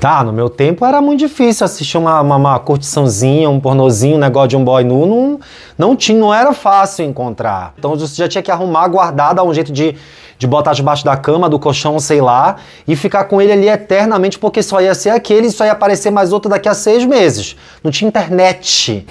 Tá, no meu tempo era muito difícil assistir uma, uma, uma curtiçãozinha, um pornozinho, um negócio de um boy nu, não, não, tinha, não era fácil encontrar. Então você já tinha que arrumar, guardar, dar um jeito de, de botar debaixo da cama, do colchão, sei lá, e ficar com ele ali eternamente, porque só ia ser aquele, só ia aparecer mais outro daqui a seis meses. Não tinha internet.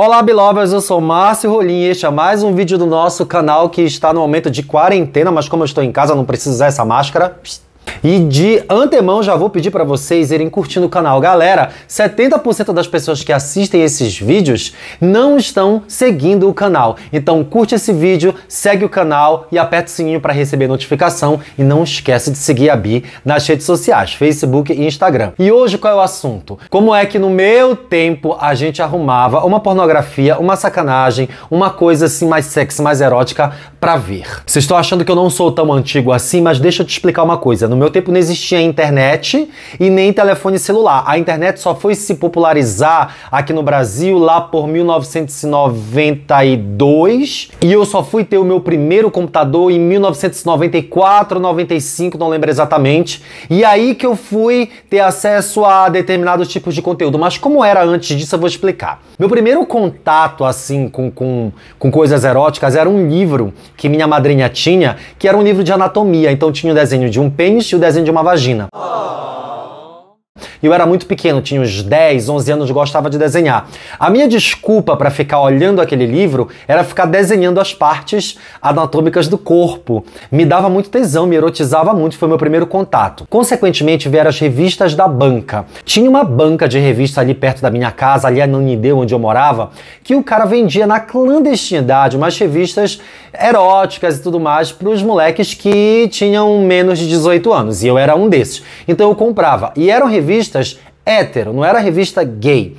Olá, Belovers! Eu sou Márcio Rolim e este é mais um vídeo do nosso canal que está no momento de quarentena, mas como eu estou em casa, não preciso usar essa máscara. Psst. E de antemão já vou pedir para vocês irem curtindo o canal. Galera, 70% das pessoas que assistem esses vídeos não estão seguindo o canal. Então curte esse vídeo, segue o canal e aperta o sininho para receber notificação e não esquece de seguir a Bi nas redes sociais, Facebook e Instagram. E hoje qual é o assunto? Como é que no meu tempo a gente arrumava uma pornografia, uma sacanagem, uma coisa assim mais sexy, mais erótica para ver. Vocês estão achando que eu não sou tão antigo assim, mas deixa eu te explicar uma coisa. No meu tempo não existia internet e nem telefone celular. A internet só foi se popularizar aqui no Brasil lá por 1992 e eu só fui ter o meu primeiro computador em 1994, 95, não lembro exatamente. E aí que eu fui ter acesso a determinados tipos de conteúdo. Mas como era antes disso, eu vou explicar. Meu primeiro contato assim com, com, com coisas eróticas era um livro que minha madrinha tinha, que era um livro de anatomia. Então tinha o um desenho de um pênis assistir o desenho de uma vagina e eu era muito pequeno, tinha uns 10, 11 anos, gostava de desenhar. A minha desculpa para ficar olhando aquele livro era ficar desenhando as partes anatômicas do corpo. Me dava muito tesão, me erotizava muito, foi meu primeiro contato. Consequentemente, vieram as revistas da banca. Tinha uma banca de revista ali perto da minha casa, ali a Nanideu, onde eu morava, que o cara vendia na clandestinidade umas revistas eróticas e tudo mais para os moleques que tinham menos de 18 anos, e eu era um desses. Então eu comprava. E eram revistas revistas hétero, não era revista gay.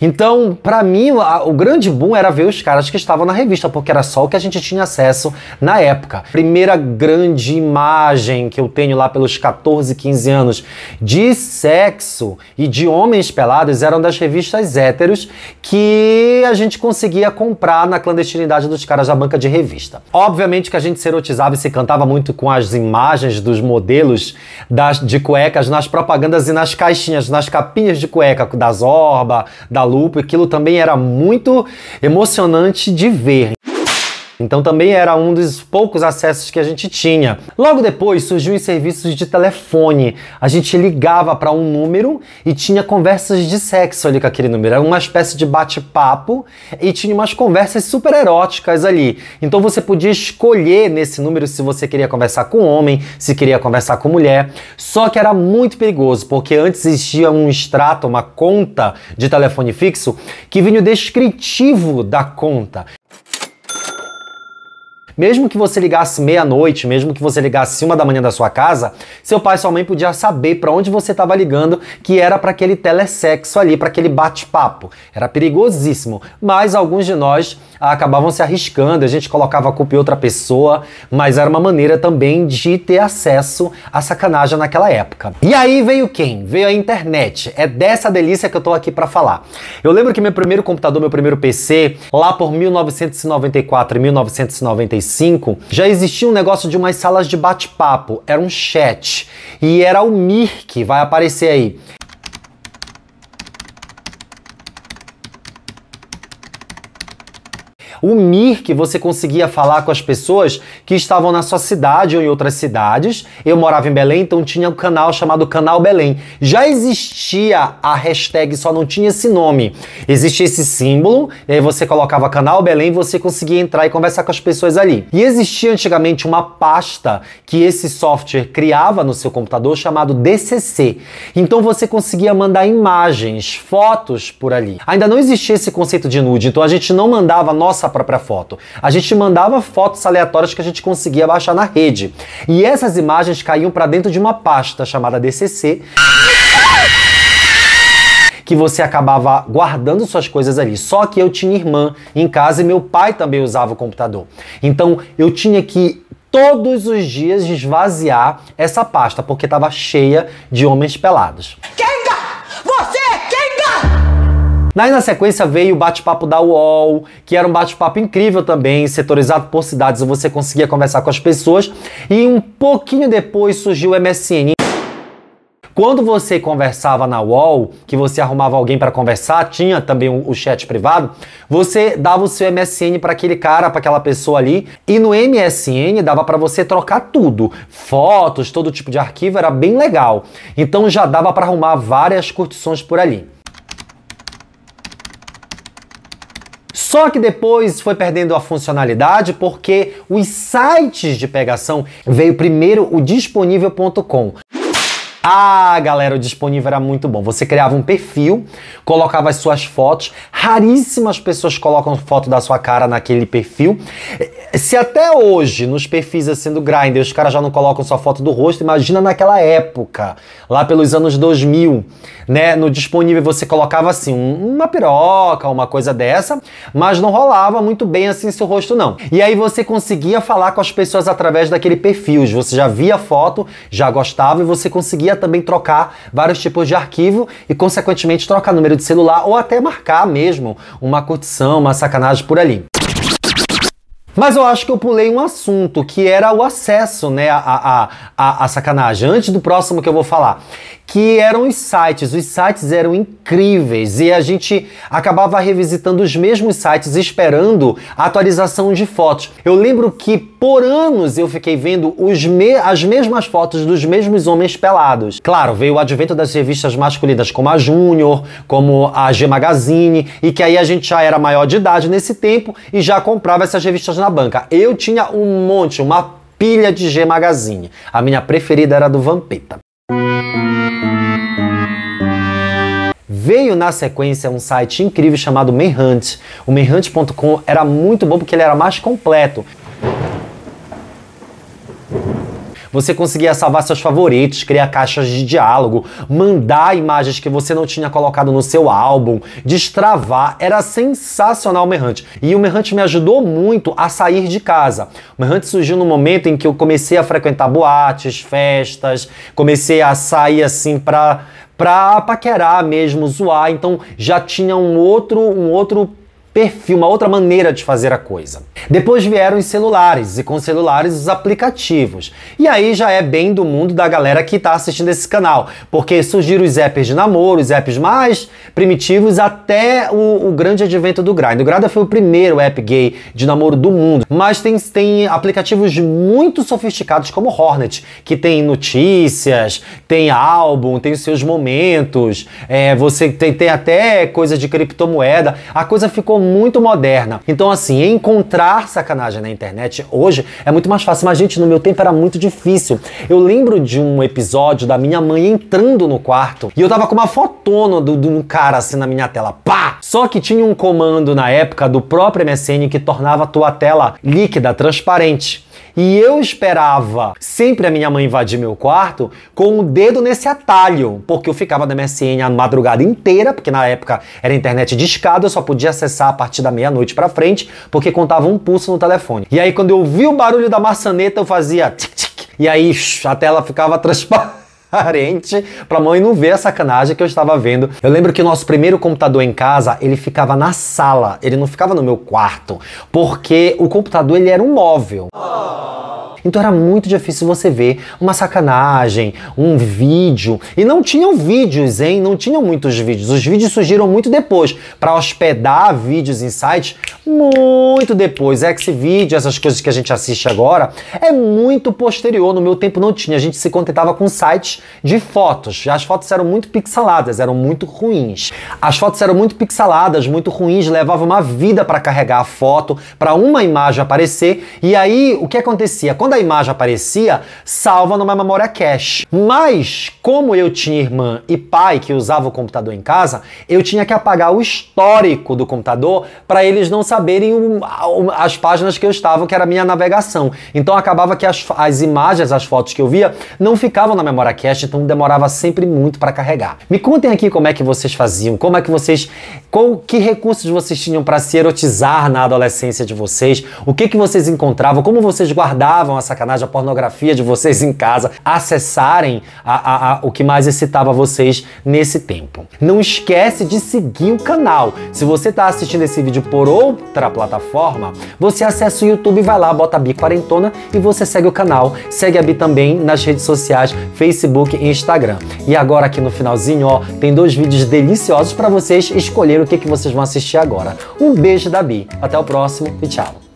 Então, para mim, a, o grande boom era ver os caras que estavam na revista, porque era só o que a gente tinha acesso na época. Primeira grande imagem que eu tenho lá pelos 14, 15 anos de sexo e de homens pelados eram das revistas héteros que a gente conseguia comprar na clandestinidade dos caras da banca de revista. Obviamente que a gente se erotizava e se cantava muito com as imagens dos modelos das, de cuecas nas propagandas e nas caixinhas, nas capinhas de cueca das Orba, da Guadalupe, aquilo também era muito emocionante de ver. Então também era um dos poucos acessos que a gente tinha. Logo depois surgiu os serviços de telefone. A gente ligava para um número e tinha conversas de sexo ali com aquele número. Era uma espécie de bate-papo e tinha umas conversas super eróticas ali. Então você podia escolher nesse número se você queria conversar com homem, se queria conversar com mulher. Só que era muito perigoso, porque antes existia um extrato, uma conta de telefone fixo que vinha o descritivo da conta. Mesmo que você ligasse meia-noite, mesmo que você ligasse uma da manhã da sua casa, seu pai e sua mãe podia saber para onde você estava ligando, que era para aquele telesexo ali, para aquele bate-papo. Era perigosíssimo, mas alguns de nós acabavam se arriscando, a gente colocava a culpa em outra pessoa, mas era uma maneira também de ter acesso à sacanagem naquela época. E aí veio quem? Veio a internet. É dessa delícia que eu tô aqui para falar. Eu lembro que meu primeiro computador, meu primeiro PC, lá por 1994 e 1995, 2005, já existia um negócio de umas salas de bate-papo, era um chat. E era o Mir que vai aparecer aí. O Mir, que você conseguia falar com as pessoas que estavam na sua cidade ou em outras cidades. Eu morava em Belém, então tinha um canal chamado Canal Belém. Já existia a hashtag, só não tinha esse nome. Existia esse símbolo, e aí você colocava Canal Belém você conseguia entrar e conversar com as pessoas ali. E existia antigamente uma pasta que esse software criava no seu computador chamado DCC. Então você conseguia mandar imagens, fotos por ali. Ainda não existia esse conceito de nude, então a gente não mandava nossa própria foto. A gente mandava fotos aleatórias que a gente conseguia baixar na rede. E essas imagens caíam para dentro de uma pasta chamada DCC. que você acabava guardando suas coisas ali. Só que eu tinha irmã em casa e meu pai também usava o computador. Então eu tinha que todos os dias esvaziar essa pasta porque estava cheia de homens pelados. Que? Daí na sequência veio o bate-papo da UOL, que era um bate-papo incrível também, setorizado por cidades, você conseguia conversar com as pessoas. E um pouquinho depois surgiu o MSN. Quando você conversava na UOL, que você arrumava alguém para conversar, tinha também o chat privado, você dava o seu MSN para aquele cara, para aquela pessoa ali, e no MSN dava para você trocar tudo, fotos, todo tipo de arquivo, era bem legal. Então já dava para arrumar várias curtições por ali. Só que depois foi perdendo a funcionalidade porque os sites de pegação veio primeiro o disponível.com. Ah, galera, o disponível era muito bom. Você criava um perfil, colocava as suas fotos. Raríssimas pessoas colocam foto da sua cara naquele perfil. Se até hoje, nos perfis assim é do Grindr, os caras já não colocam sua foto do rosto, imagina naquela época, lá pelos anos 2000, né? No disponível você colocava assim, uma piroca, uma coisa dessa, mas não rolava muito bem assim seu rosto, não. E aí você conseguia falar com as pessoas através daquele perfil. Você já via a foto, já gostava e você conseguia poderia também trocar vários tipos de arquivo e, consequentemente, trocar número de celular ou até marcar mesmo uma curtição, uma sacanagem por ali. Mas eu acho que eu pulei um assunto, que era o acesso, né, a, a, a, a sacanagem. Antes do próximo que eu vou falar que eram os sites. Os sites eram incríveis e a gente acabava revisitando os mesmos sites esperando a atualização de fotos. Eu lembro que por anos eu fiquei vendo me as mesmas fotos dos mesmos homens pelados. Claro, veio o advento das revistas masculinas como a Júnior, como a G Magazine, e que aí a gente já era maior de idade nesse tempo e já comprava essas revistas na banca. Eu tinha um monte, uma pilha de G Magazine. A minha preferida era a do Vampeta. Veio na sequência um site incrível chamado Manhunt. O manhunt.com era muito bom porque ele era mais completo. Você conseguia salvar seus favoritos, criar caixas de diálogo, mandar imagens que você não tinha colocado no seu álbum, destravar. Era sensacional o Merrante. E o Merrante me ajudou muito a sair de casa. O Merrante surgiu no momento em que eu comecei a frequentar boates, festas, comecei a sair assim para pra paquerar mesmo, zoar. Então já tinha um outro, um outro perfil, uma outra maneira de fazer a coisa. Depois vieram os celulares e com os celulares os aplicativos. E aí já é bem do mundo da galera que está assistindo esse canal, porque surgiram os apps de namoro, os apps mais primitivos até o, o grande advento do Grindr. O Grindr foi o primeiro app gay de namoro do mundo, mas tem, tem aplicativos muito sofisticados como Hornet, que tem notícias, tem álbum, tem os seus momentos, é, você tem, tem até coisa de criptomoeda. A coisa ficou muito moderna. Então, assim, encontrar sacanagem na internet hoje é muito mais fácil. Mas, gente, no meu tempo era muito difícil. Eu lembro de um episódio da minha mãe entrando no quarto e eu tava com uma fotona de um cara assim na minha tela. Pá! Só que tinha um comando na época do próprio MSN que tornava a tua tela líquida, transparente. E eu esperava sempre a minha mãe invadir meu quarto com o um dedo nesse atalho, porque eu ficava na MSN a madrugada inteira, porque na época era internet discada, eu só podia acessar a partir da meia-noite para frente, porque contava um pulso no telefone. E aí quando eu vi o barulho da maçaneta, eu fazia tic tic, e aí a tela ficava transparente parente pra mãe não ver a sacanagem que eu estava vendo. Eu lembro que o nosso primeiro computador em casa, ele ficava na sala, ele não ficava no meu quarto, porque o computador ele era um móvel. Oh. Então era muito difícil você ver uma sacanagem, um vídeo. E não tinham vídeos, hein? Não tinham muitos vídeos. Os vídeos surgiram muito depois. Para hospedar vídeos em sites, muito depois. Xvideo, essas coisas que a gente assiste agora, é muito posterior. No meu tempo não tinha. A gente se contentava com sites de fotos. As fotos eram muito pixeladas, eram muito ruins. As fotos eram muito pixeladas, muito ruins, levava uma vida para carregar a foto, para uma imagem aparecer. E aí, o que acontecia? Quando quando a imagem aparecia, salva numa memória cache. Mas, como eu tinha irmã e pai que usava o computador em casa, eu tinha que apagar o histórico do computador para eles não saberem as páginas que eu estava, que era a minha navegação. Então acabava que as, as imagens, as fotos que eu via, não ficavam na memória cache, então demorava sempre muito para carregar. Me contem aqui como é que vocês faziam, como é que vocês. com que recursos vocês tinham para se erotizar na adolescência de vocês, o que, que vocês encontravam, como vocês guardavam uma sacanagem a pornografia de vocês em casa, acessarem a, a, a, o que mais excitava vocês nesse tempo. Não esquece de seguir o canal. Se você está assistindo esse vídeo por outra plataforma, você acessa o YouTube, vai lá, bota a Bi Quarentona e você segue o canal. Segue a Bi também nas redes sociais, Facebook e Instagram. E agora aqui no finalzinho, ó, tem dois vídeos deliciosos para vocês escolher o que, que vocês vão assistir agora. Um beijo da Bi. Até o próximo e tchau.